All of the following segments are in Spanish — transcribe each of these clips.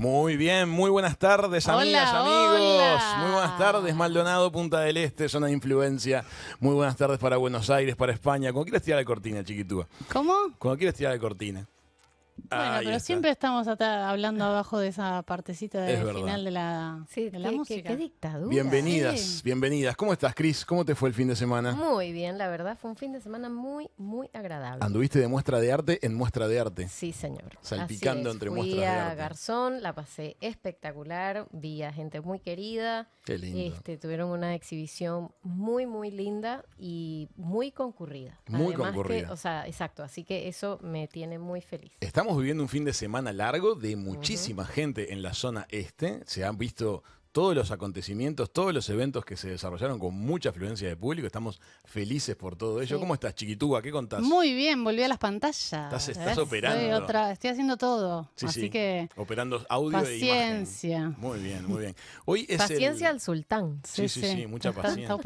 Muy bien, muy buenas tardes, amigas, amigos. Muy buenas tardes, Maldonado, Punta del Este, zona de influencia. Muy buenas tardes para Buenos Aires, para España. Cuando quieres tirar la cortina, chiquitúa. ¿Cómo? Cuando quieres tirar la cortina. Bueno, pero siempre estamos hablando abajo de esa partecita del final de la, de la música. Qué, dictadura. Bienvenidas, ¿eh? bienvenidas. ¿Cómo estás, Cris? ¿Cómo te fue el fin de semana? Muy bien, la verdad, fue un fin de semana muy, muy agradable. Anduviste de muestra de arte en muestra de arte. Sí, señor. Salpicando entre muestras de arte. Garzón, la pasé espectacular, vi a gente muy querida. Qué lindo. Este, tuvieron una exhibición muy, muy linda y muy concurrida. Muy concurrida. o sea, exacto. Así que eso me tiene muy feliz. Estamos viviendo un fin de semana largo de muchísima gente en la zona este. Se han visto todos los acontecimientos, todos los eventos que se desarrollaron con mucha afluencia de público. Estamos felices por todo ello. ¿Cómo estás, chiquitúa? ¿Qué contás? Muy bien, volví a las pantallas. Estás, operando. Estoy, haciendo todo. así que. Operando audio paciencia. e imagen. Muy bien, muy bien. Hoy es paciencia al sultán. Sí, sí, sí, mucha paciencia.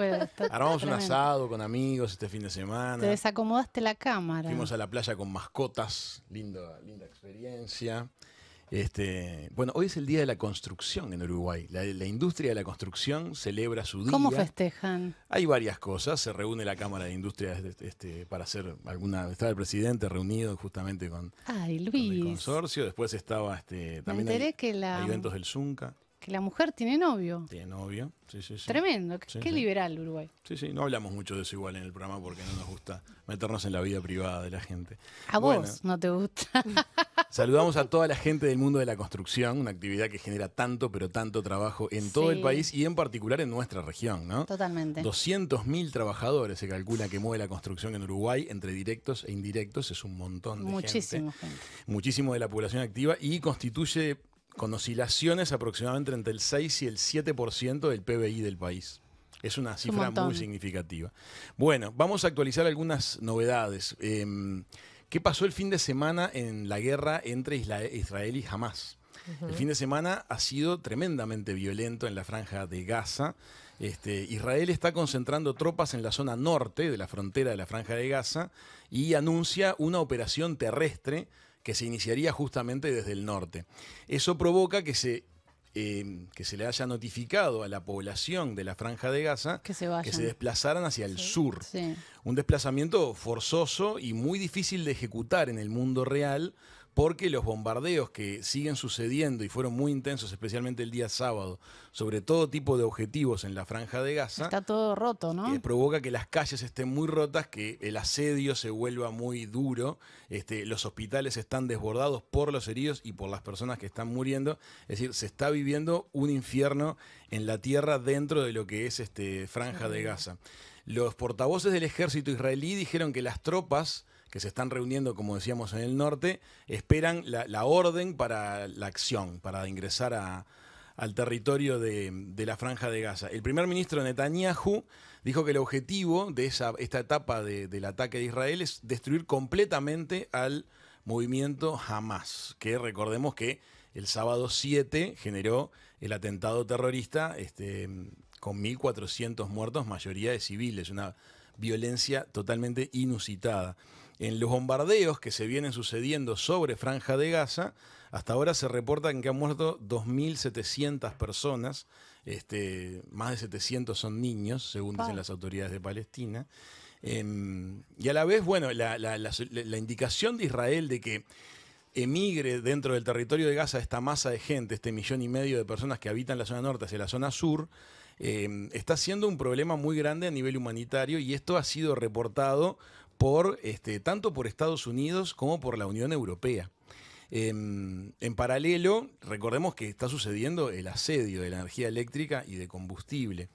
Armamos un asado con amigos este fin de semana. Te desacomodaste la cámara. Fuimos a la playa con mascotas. Linda, linda experiencia. Este, bueno, hoy es el Día de la Construcción en Uruguay. La, industria de la construcción celebra su día. ¿Cómo festejan? Hay varias cosas. Se reúne la Cámara de Industria este, para hacer alguna. Estaba el presidente reunido justamente con, el consorcio. Después estaba este, también hay eventos del Zunca que la mujer tiene novio. Tiene novio, sí, sí, sí. Tremendo, qué liberal Uruguay. Sí, sí, no hablamos mucho de eso igual en el programa porque no nos gusta meternos en la vida privada de la gente. A vos no te gusta. Saludamos a toda la gente del mundo de la construcción, una actividad que genera tanto, pero tanto trabajo en todo el país y en particular en nuestra región, ¿no? Totalmente. 200.000 trabajadores se calcula que mueve la construcción en Uruguay, entre directos e indirectos, es un montón de Muchísimo gente. Muchísimo de la población activa y constituye con oscilaciones aproximadamente entre el 6 y el 7% del PBI del país. Es una cifra muy significativa. Bueno, vamos a actualizar algunas novedades. Em, ¿Qué pasó el fin de semana en la guerra entre Israel y Hamas? El fin de semana ha sido tremendamente violento en la franja de Gaza. Este, Israel está concentrando tropas en la zona norte de la frontera de la franja de Gaza y anuncia una operación terrestre que se iniciaría justamente desde el norte. Eso provoca que se eh, que se le haya notificado a la población de la franja de Gaza que se, desplazaran hacia el sur. Un desplazamiento forzoso y muy difícil de ejecutar en el mundo real porque los bombardeos que siguen sucediendo y fueron muy intensos, especialmente el día sábado, sobre todo tipo de objetivos en la franja de Gaza. Está todo roto, ¿no? Y eh, provoca que las calles estén muy rotas, que el asedio se vuelva muy duro, este, los hospitales están desbordados por los heridos y por las personas que están muriendo. Es decir, se está viviendo un infierno en la tierra dentro de lo que es este, franja de Gaza. Los portavoces del ejército israelí dijeron que las tropas que se están reuniendo, como decíamos, en el norte, esperan la, orden para la acción, para ingresar al territorio de, la franja de Gaza. El primer ministro Netanyahu dijo que el objetivo de esa, esta etapa del ataque de Israel es destruir completamente al movimiento Hamas, que recordemos que el sábado 7 generó el atentado terrorista este, con 1.400 muertos, mayoría de civiles, una violencia totalmente inusitada. En los bombardeos que se vienen sucediendo sobre Franja de Gaza, hasta ahora se reportan que han muerto 2.700 personas, este, más de 700 son niños, según dicen las autoridades de Palestina. Em, y a la vez, bueno, la, indicación de Israel de que emigre dentro del territorio de Gaza esta masa de gente, este millón y medio de personas que habitan la zona norte hacia la zona sur, em, está siendo un problema muy grande a nivel humanitario y esto ha sido reportado por, este, tanto por Estados Unidos como por la Unión Europea. Em, en paralelo, recordemos que está sucediendo el asedio de la energía eléctrica y de combustible.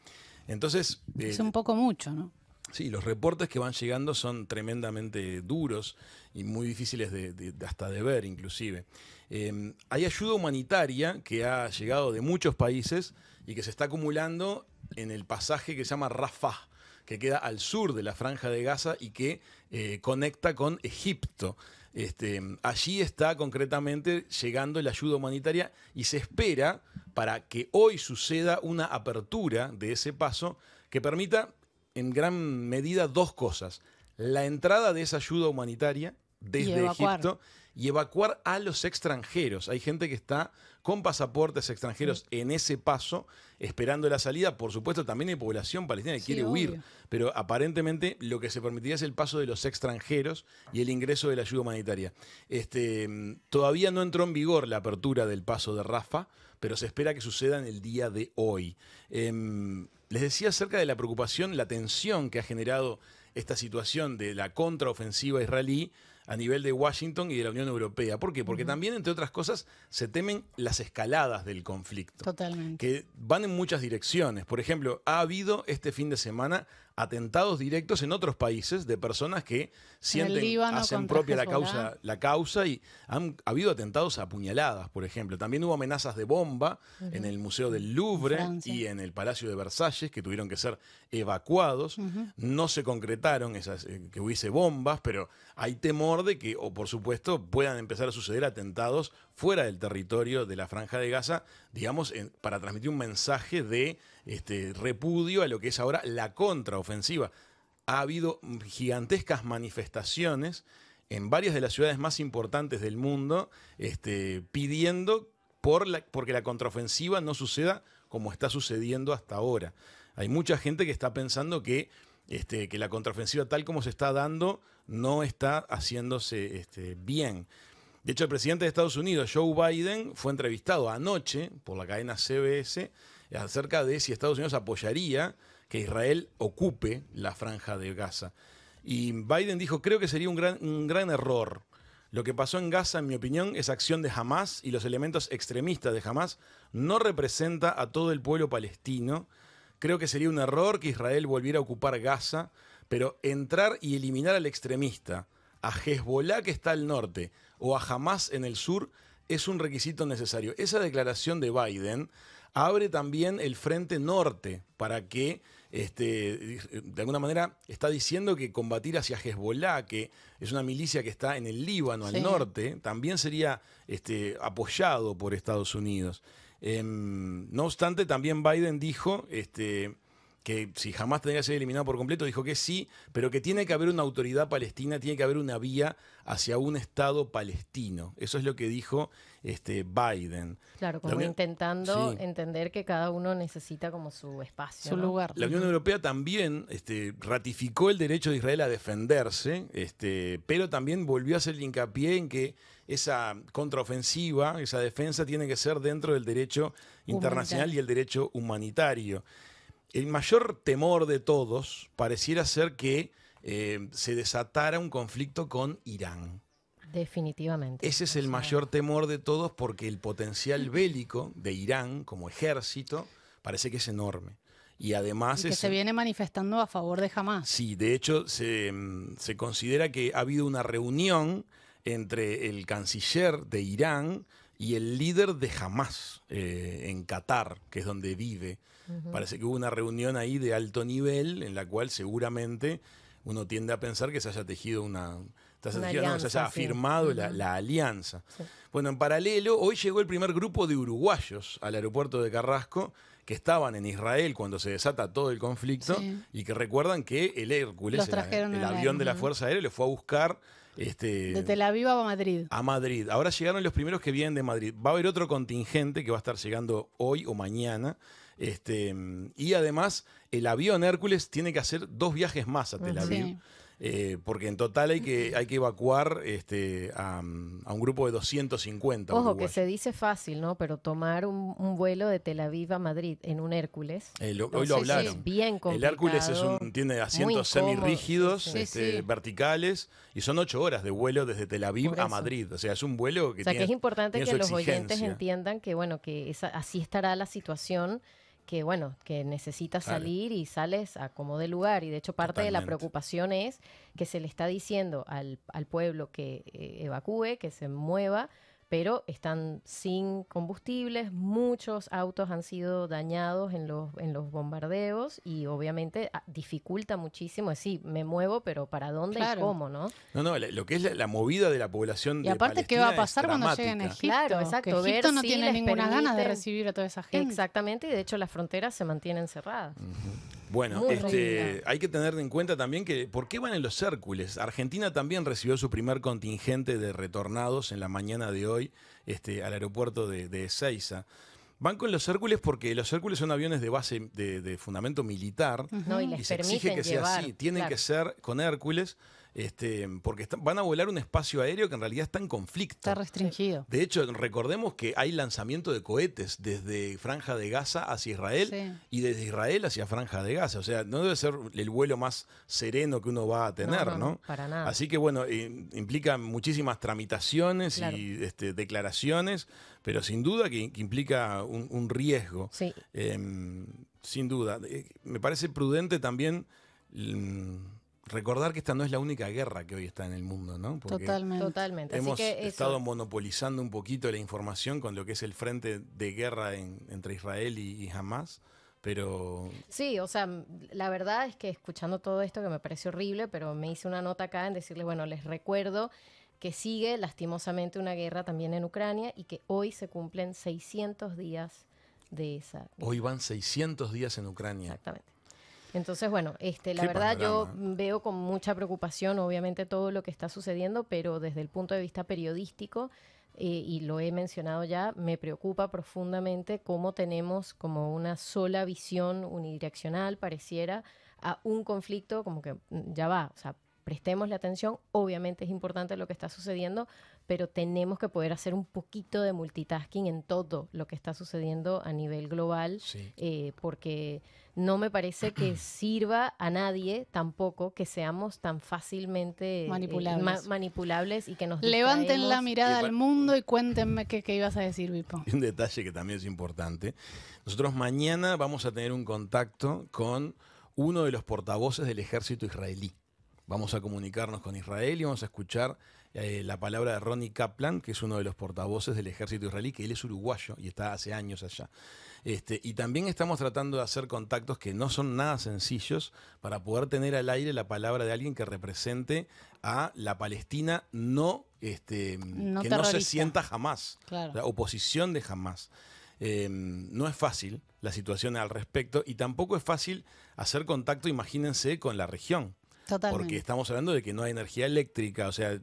Entonces. es eh, un poco mucho, ¿no? Sí, los reportes que van llegando son tremendamente duros y muy difíciles de, hasta de ver, inclusive. Em, hay ayuda humanitaria que ha llegado de muchos países y que se está acumulando en el pasaje que se llama Rafah, que queda al sur de la franja de Gaza y que eh, conecta con Egipto. Este, allí está concretamente llegando la ayuda humanitaria y se espera para que hoy suceda una apertura de ese paso que permita en gran medida dos cosas. La entrada de esa ayuda humanitaria desde Egipto y evacuar a los extranjeros. Hay gente que está con pasaportes extranjeros en ese paso, esperando la salida. Por supuesto, también hay población palestina que quiere huir, pero aparentemente lo que se permitiría es el paso de los extranjeros y el ingreso de la ayuda humanitaria. Este, todavía no entró en vigor la apertura del paso de Rafa, pero se espera que suceda en el día de hoy. Em, les decía acerca de la preocupación, la tensión que ha generado esta situación de la contraofensiva israelí a nivel de Washington y de la Unión Europea. ¿Por qué? Porque también, entre otras cosas, se temen las escaladas del conflicto. Totalmente. Que van en muchas direcciones. Por ejemplo, ha habido este fin de semana atentados directos en otros países de personas que sienten, hacen propia la causa, la causa y han habido atentados a puñaladas, por ejemplo. También hubo amenazas de bomba en el Museo del Louvre y en el Palacio de Versalles que tuvieron que ser evacuados. No se concretaron esas, eh, que hubiese bombas, pero hay temor de que, o por supuesto, puedan empezar a suceder atentados fuera del territorio de la Franja de Gaza, digamos, para transmitir un mensaje de este, repudio a lo que es ahora la contraofensiva. Ha habido gigantescas manifestaciones en varias de las ciudades más importantes del mundo, este, pidiendo por la, porque la contraofensiva no suceda como está sucediendo hasta ahora. Hay mucha gente que está pensando que, este, que la contraofensiva tal como se está dando no está haciéndose este, bien. De hecho, el presidente de Estados Unidos, Joe Biden, fue entrevistado anoche por la cadena CBS acerca de si Estados Unidos apoyaría que Israel ocupe la franja de Gaza. Y Biden dijo, creo que sería un gran, error. Lo que pasó en Gaza, en mi opinión, es acción de Hamas y los elementos extremistas de Hamas no representa a todo el pueblo palestino. Creo que sería un error que Israel volviera a ocupar Gaza. Pero entrar y eliminar al extremista, a Hezbollah que está al norte o a Hamas en el sur, es un requisito necesario. Esa declaración de Biden abre también el frente norte para que, este, de alguna manera, está diciendo que combatir hacia Hezbollah, que es una milicia que está en el Líbano, al norte, también sería este, apoyado por Estados Unidos. Em, no obstante, también Biden dijo... Este, que si jamás tenía que ser eliminado por completo, dijo que sí, pero que tiene que haber una autoridad palestina, tiene que haber una vía hacia un Estado palestino. Eso es lo que dijo este, Biden. Claro, como intentando entender que cada uno necesita como su espacio, su lugar. La Unión Europea también este, ratificó el derecho de Israel a defenderse, este, pero también volvió a hacer el hincapié en que esa contraofensiva, esa defensa tiene que ser dentro del derecho internacional y el derecho humanitario el mayor temor de todos pareciera ser que eh, se desatara un conflicto con Irán. Definitivamente. Ese es el mayor temor de todos porque el potencial bélico de Irán como ejército parece que es enorme. Y además... que se viene manifestando a favor de Hamas. Sí, de hecho se, mm, se considera que ha habido una reunión entre el canciller de Irán y el líder de jamás eh, en Qatar, que es donde vive. Parece que hubo una reunión ahí de alto nivel en la cual seguramente uno tiende a pensar que se haya tejido una... Se firmado la, alianza. Bueno, en paralelo, hoy llegó el primer grupo de uruguayos al aeropuerto de Carrasco que estaban en Israel cuando se desata todo el conflicto y que recuerdan que el Hércules, el, avión de la Fuerza Aérea, lo fue a buscar. Este, de Tel Aviv a Madrid. A Madrid. Ahora llegaron los primeros que vienen de Madrid. Va a haber otro contingente que va a estar llegando hoy o mañana. Este, y además, el avión Hércules tiene que hacer dos viajes más a Tel Aviv. Eh, porque en total hay que, hay que evacuar este, a, un grupo de 250. Ojo, que se dice fácil, ¿no? Pero tomar un, vuelo de Tel Aviv a Madrid en un Hércules. Eh, hoy lo hablaron. el Hércules es un, tiene asientos semirrígidos, este, verticales, y son ocho horas de vuelo desde Tel Aviv a Madrid. O sea, es un vuelo que... O sea, que es importante que los oyentes entiendan que, bueno, que así estará la situación que bueno, que necesitas salir y sales a como de lugar. Y de hecho parte de la preocupación es que se le está diciendo al, al pueblo que eh, evacúe, que se mueva, pero están sin combustibles, muchos autos han sido dañados en los, en los bombardeos y obviamente ah, dificulta muchísimo, sí, me muevo, pero ¿para dónde y cómo, no? No, no, lo que es la, movida de la población y aparte ¿qué va a pasar cuando lleguen a Egipto? Claro, exacto. Egipto no tiene ninguna ganas de recibir a toda esa gente. Exactamente, y de hecho las fronteras se mantienen cerradas. Bueno, este, hay que tener en cuenta también que, ¿por qué van en los Hércules? Argentina también recibió su primer contingente de retornados en la mañana de hoy este, al aeropuerto de, de Ezeiza. Van con los Hércules porque los Hércules son aviones de base de, fundamento militar. y, se exige que sea así. Tienen que ser con Hércules. Este, porque van a volar un espacio aéreo que en realidad está en conflicto. Está restringido. De hecho, recordemos que hay lanzamiento de cohetes desde Franja de Gaza hacia Israel y desde Israel hacia Franja de Gaza. O sea, no debe ser el vuelo más sereno que uno va a tener, ¿no? no, Para nada. Así que bueno, eh, implica muchísimas tramitaciones y este, declaraciones, pero sin duda que, implica un, riesgo. Em, sin duda. Eh, me parece prudente también mm, recordar que esta no es la única guerra que hoy está en el mundo, ¿no? totalmente. totalmente. Hemos estado monopolizando un poquito la información con lo que es el frente de guerra entre Israel y, Hamas. Pero. Sí, o sea, la verdad es que escuchando todo esto, que me parece horrible, pero me hice una nota acá en decirles, bueno, les recuerdo que sigue lastimosamente una guerra también en Ucrania y que hoy se cumplen 600 días de esa. Guerra. Hoy van 600 días en Ucrania. Exactamente. Entonces, bueno, este, la verdad yo veo con mucha preocupación obviamente todo lo que está sucediendo, pero desde el punto de vista periodístico, eh, y lo he mencionado ya, me preocupa profundamente cómo tenemos como una sola visión unidireccional, pareciera, a un conflicto como que mm, ya va, o sea, prestemos la atención. Obviamente es importante lo que está sucediendo, pero tenemos que poder hacer un poquito de multitasking en todo lo que está sucediendo a nivel global, eh, porque no me parece que sirva a nadie tampoco que seamos tan fácilmente eh, manipulables, y que nos... Levanten la mirada al mundo y cuéntenme qué, qué ibas a decir, Vipo. Un detalle que también es importante. Nosotros mañana vamos a tener un contacto con uno de los portavoces del ejército israelí. Vamos a comunicarnos con Israel y vamos a escuchar eh, la palabra de Ronnie Kaplan, que es uno de los portavoces del ejército israelí, que él es uruguayo y está hace años allá. Este, y también estamos tratando de hacer contactos que no son nada sencillos para poder tener al aire la palabra de alguien que represente a la Palestina no, este, que no se sienta jamás, la oposición de jamás. Em, no es fácil la situación al respecto y tampoco es fácil hacer contacto, imagínense, con la región porque estamos hablando de que no hay energía eléctrica, o sea,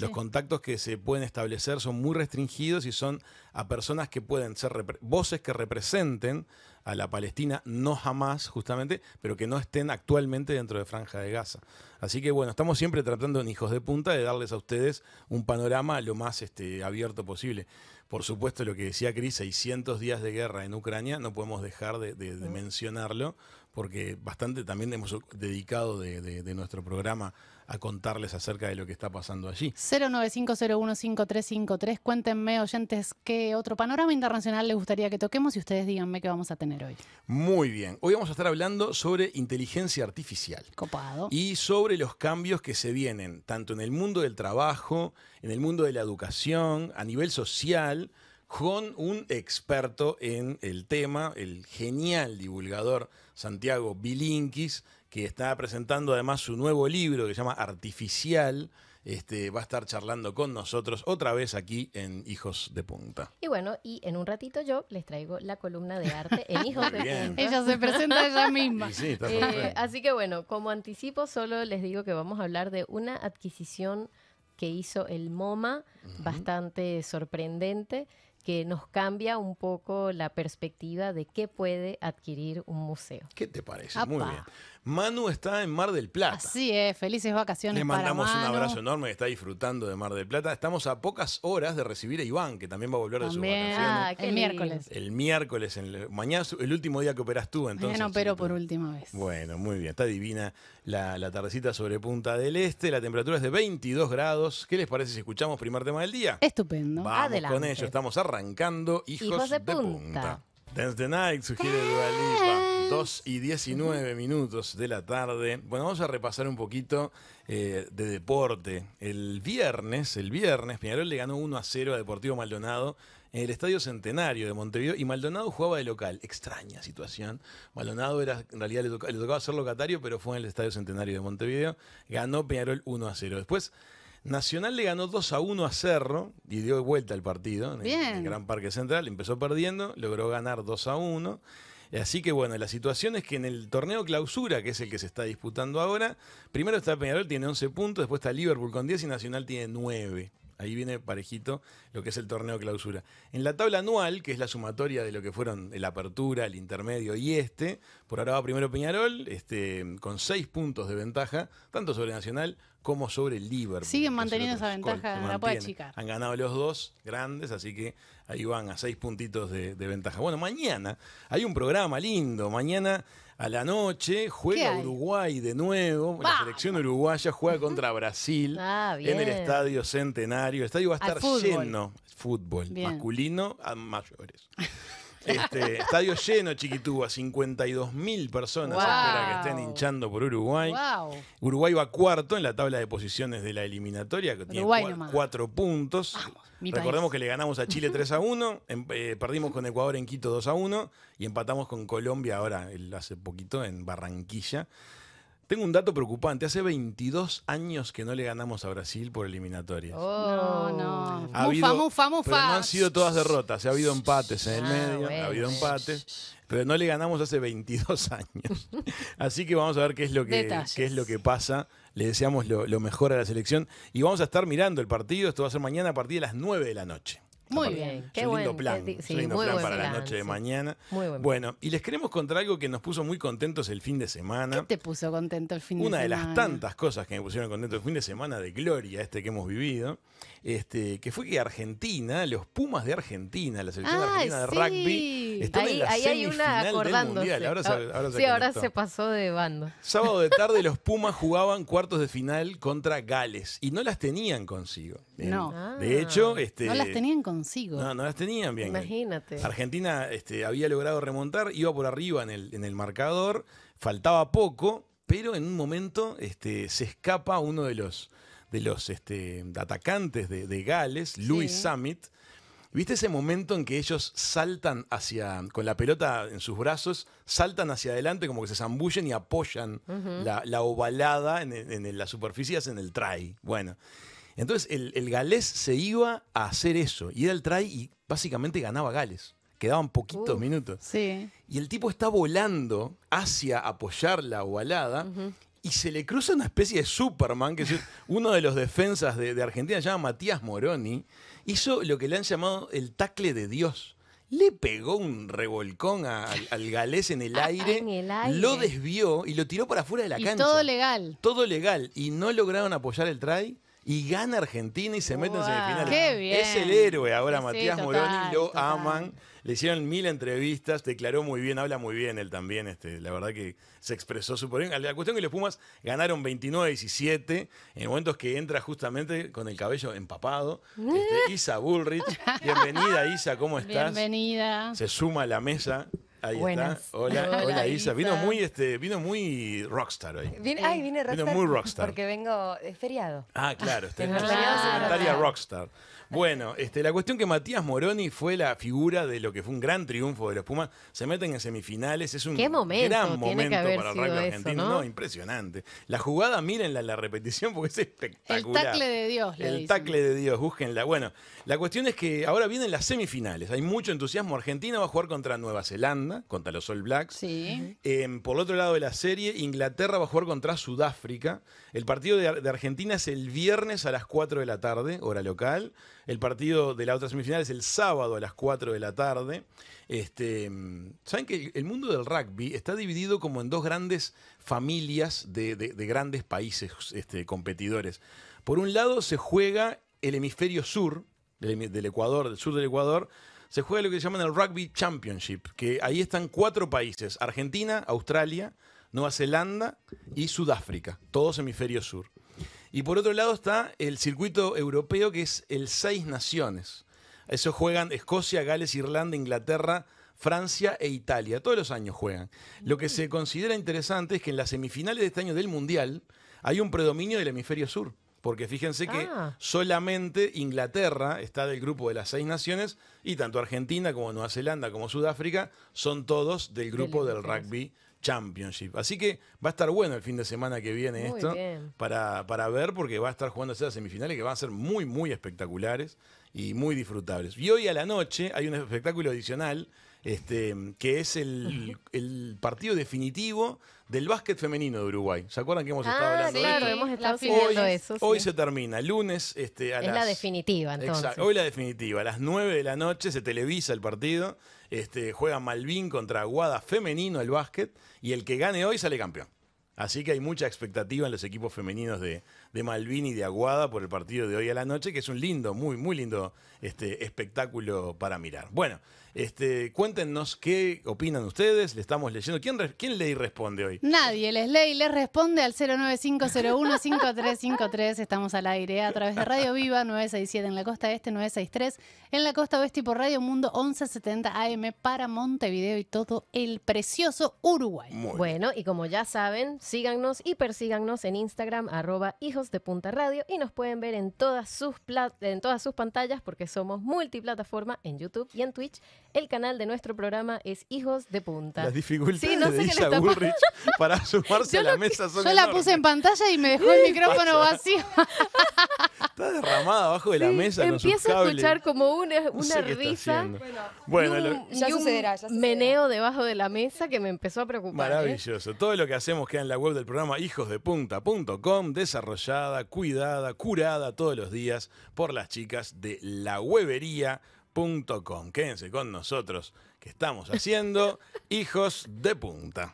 los contactos que se pueden establecer son muy restringidos y son a personas que pueden ser voces que representen a la Palestina, no jamás justamente, pero que no estén actualmente dentro de Franja de Gaza. Así que bueno, estamos siempre tratando en Hijos de Punta de darles a ustedes un panorama lo más este, abierto posible. Por supuesto, lo que decía Cris, 600 días de guerra en Ucrania, no podemos dejar de, mm. mencionarlo, porque bastante también hemos dedicado de, de nuestro programa a contarles acerca de lo que está pasando allí. 095015353, cuéntenme oyentes qué otro panorama internacional les gustaría que toquemos y ustedes díganme qué vamos a tener hoy. Muy bien, hoy vamos a estar hablando sobre inteligencia artificial. Copado. Y sobre los cambios que se vienen, tanto en el mundo del trabajo, en el mundo de la educación, a nivel social, con un experto en el tema, el genial divulgador Santiago Bilinkis, que está presentando además su nuevo libro que se llama Artificial. Este, va a estar charlando con nosotros otra vez aquí en Hijos de Punta. Y bueno, y en un ratito yo les traigo la columna de arte en Hijos de Punta. Ella se presenta ella misma. Eh, así que bueno, como anticipo, solo les digo que vamos a hablar de una adquisición que hizo el MoMA, bastante sorprendente que nos cambia un poco la perspectiva de qué puede adquirir un museo. ¿Qué te parece? Muy bien. Manu está en Mar del Plata. Así es, felices vacaciones. Le mandamos un abrazo enorme está disfrutando de Mar del Plata. Estamos a pocas horas de recibir a Iván, que también va a volver de sus vacaciones. Ah, el miércoles. El miércoles, mañana el último día que operas tú, entonces. Bueno, pero por última vez. Bueno, muy bien. Está divina la, la tardecita sobre Punta del Este. La temperatura es de 22 grados. ¿Qué les parece si escuchamos primer tema del día? Estupendo. Vamos Adelante. con ello. Estamos arrancando arrancando Hijos, de, punta. Dance the Night sugiere Dua 2 y 19 minutos de la tarde. Bueno, vamos a repasar un poquito eh, de deporte. El viernes, el viernes, Peñarol le ganó 1 a 0 a Deportivo Maldonado en el Estadio Centenario de Montevideo y Maldonado jugaba de local. Extraña situación. Maldonado era, en realidad le, tocaba, le tocaba ser locatario, pero fue en el Estadio Centenario de Montevideo. Ganó Peñarol 1 a 0. Después Nacional le ganó 2 a 1 a Cerro y dio vuelta al partido en, el, Gran Parque Central. Empezó perdiendo, logró ganar 2 a 1. Eh, así que bueno, la situación es que en el torneo clausura, que es el que se está disputando ahora, primero está Peñarol, tiene 11 puntos, después está Liverpool con 10 y Nacional tiene 9. Ahí viene parejito lo que es el torneo clausura. En la tabla anual, que es la sumatoria de lo que fueron el apertura, el intermedio y este, por ahora va primero Peñarol, este, con seis puntos de ventaja, tanto sobre Nacional como sobre el Liverpool. Siguen manteniendo esa ventaja, la puede achicar. Han ganado los dos grandes, así que ahí van a seis puntitos de ventaja. Bueno, mañana hay un programa lindo. Mañana a la noche juega Uruguay de nuevo. La selección uruguaya juega contra Brasil ah, en el Estadio Centenario. El estadio va a estar lleno. Fútbol, masculino a mayores. Este, estadio lleno, Chiquitúa, 52 mil personas que estén hinchando por Uruguay. Uruguay va cuarto en la tabla de posiciones de la eliminatoria, que tiene cuatro puntos. Recordemos que le ganamos a Chile 3 a 1, em, eh, perdimos con Ecuador en Quito 2 a 1 y empatamos con Colombia ahora hace poquito en Barranquilla. Tengo un dato preocupante. Hace 22 años que no le ganamos a Brasil por eliminatorias. Oh, no, no. Ha no han sido todas derrotas. Ha habido empates en el medio, ah, ha habido empates. Pero no le ganamos hace 22 años. Así que vamos a ver qué es lo que, qué es lo que pasa. Le deseamos lo, lo mejor a la selección. Y vamos a estar mirando el partido. Esto va a ser mañana a partir de las 9 de la noche. Muy bien, qué es un lindo plan, eh, plan para la noche de mañana. bueno, y les queremos contar algo que nos puso muy contentos el fin de semana. te puso contento el fin de Una semana? Una de las tantas cosas que me pusieron contento el fin de semana de gloria este que hemos vivido, este, que fue que Argentina, los Pumas de Argentina, la selección argentina de rugby, están ahí, en la ahí hay una del ah, sí, ahora se pasó de bando. Sábado de tarde los Pumas jugaban cuartos de final contra Gales y no las tenían consigo. No. de hecho, ah. este, no las tenían consigo. No, no las tenían bien. Imagínate. Argentina este, había logrado remontar, iba por arriba en el, en el marcador, faltaba poco, pero en un momento este, se escapa uno de los, de los este, atacantes de, Gales, Luis Summit. ¿Viste ese momento en que ellos saltan hacia, con la pelota en sus brazos, saltan hacia adelante, como que se zambullen y apoyan la, ovalada en, superficies en la superficie, el try? Bueno, entonces el, galés se iba a hacer eso, y era el try y básicamente ganaba Gales. Quedaban poquitos minutos. Sí. Y el tipo está volando hacia apoyar la ovalada y se le cruza una especie de Superman, que es uno de los defensas de, Argentina, se llama Matías Moroni, hizo lo que le han llamado el tacle de Dios le pegó un revolcón al, galés en el, ah, aire, lo desvió y lo tiró para afuera de la cancha. Todo legal. Todo legal. Y no lograron apoyar el try y gana Argentina y se mete en semifinales. Qué bien. Es el héroe ahora, Matías Morón, Moroni, lo aman. Le hicieron mil entrevistas, declaró muy bien, habla muy bien él también. Este, la verdad que se expresó súper bien. La cuestión que los Pumas ganaron 29-17 en momentos que entra justamente con el cabello empapado. Este, Isa Bullrich, bienvenida Isa, ¿cómo estás? Bienvenida. Se suma a la mesa. Ahí está. Hola, hola, Isa. Vino muy, este, vino muy rockstar hoy. Vine, ay, vine rockstar. Vino muy rockstar. Porque vengo, es feriado. Ah, claro, está en claro. rockstar. Bueno, este, la cuestión que Matías Moroni fue la figura de lo que fue un gran triunfo de los Pumas. Se meten en semifinales, es un gran momento para el rugby argentino. ¿no? impresionante. La jugada, mírenla la repetición porque es espectacular. El tacle de Dios. Le el tacle de Dios, búsquenla. Bueno, la cuestión es que ahora vienen las semifinales. Hay mucho entusiasmo. Argentina va a jugar contra Nueva Zelanda, contra los All Blacks. Sí. Em, por otro lado de la serie, Inglaterra va a jugar contra Sudáfrica. El partido de, de Argentina es el viernes a las 4 de la tarde, hora local. El partido de la otra semifinal es el sábado a las 4 de la tarde. Este, Saben que el mundo del rugby está dividido como en dos grandes familias de, grandes países este, competidores. Por un lado se juega el hemisferio sur del, Ecuador, del sur del Ecuador, se juega lo que se llaman el Rugby Championship, que ahí están cuatro países, Argentina, Australia, Nueva Zelanda y Sudáfrica, todos hemisferio sur. Y por otro lado está el circuito europeo, que es el Seis Naciones. Eso juegan Escocia, Gales, Irlanda, Inglaterra, Francia e Italia. Todos los años juegan. Lo que se considera interesante es que en las semifinales de este año del Mundial hay un predominio del hemisferio sur. Porque fíjense que ah. solamente Inglaterra está del grupo de las seis naciones y tanto Argentina como Nueva Zelanda como Sudáfrica son todos del grupo del rugby Championship. Así que va a estar bueno el fin de semana que viene esto para, para, ver, porque va a estar jugando esas semifinales que van a ser muy, muy espectaculares y muy disfrutables. Y hoy a la noche hay un espectáculo adicional este, que es el, partido definitivo del básquet femenino de Uruguay. ¿Se acuerdan que hemos ah, estado hablando de Hemos estado hoy, eso, hoy se termina, lunes este, es la definitiva, entonces. hoy la definitiva, a las 9 de la noche se televisa el partido, este, juega Malvin contra Aguada femenino el básquet, y el que gane hoy sale campeón. Así que hay mucha expectativa en los equipos femeninos de, de Malvin y de Aguada por el partido de hoy a la noche, que es un lindo, muy, muy lindo este, espectáculo para mirar. Bueno, este, cuéntenos qué opinan ustedes, le estamos leyendo. ¿Quién, quién lee y responde hoy? Nadie les lee y les responde al 095015353 Estamos al aire a través de Radio Viva 967 en la costa este, 963 en la costa oeste y por Radio Mundo 1170 AM para Montevideo y todo el precioso Uruguay. bueno, y como ya saben, síganos y persíganos en Instagram, arroba hijos de Punta Radio y nos pueden ver en todas sus, en todas sus pantallas porque somos multiplataforma en YouTube y en Twitch. El canal de nuestro programa es Hijos de Punta. Las dificultades no de Isa para sumarse a la mesa son Yo la puse en pantalla y me dejó el micrófono vacío. Está derramada abajo de la mesa. Empiezo a escuchar como una, una risa. Bueno, y un, ya sucederá, meneo debajo de la mesa que me empezó a preocupar. ¿eh? Maravilloso. Todo lo que hacemos queda en la web del programa hijosdepunta.com, desarrollada, cuidada, curada todos los días por las chicas de la Quédense con nosotros que estamos haciendo Hijos de Punta.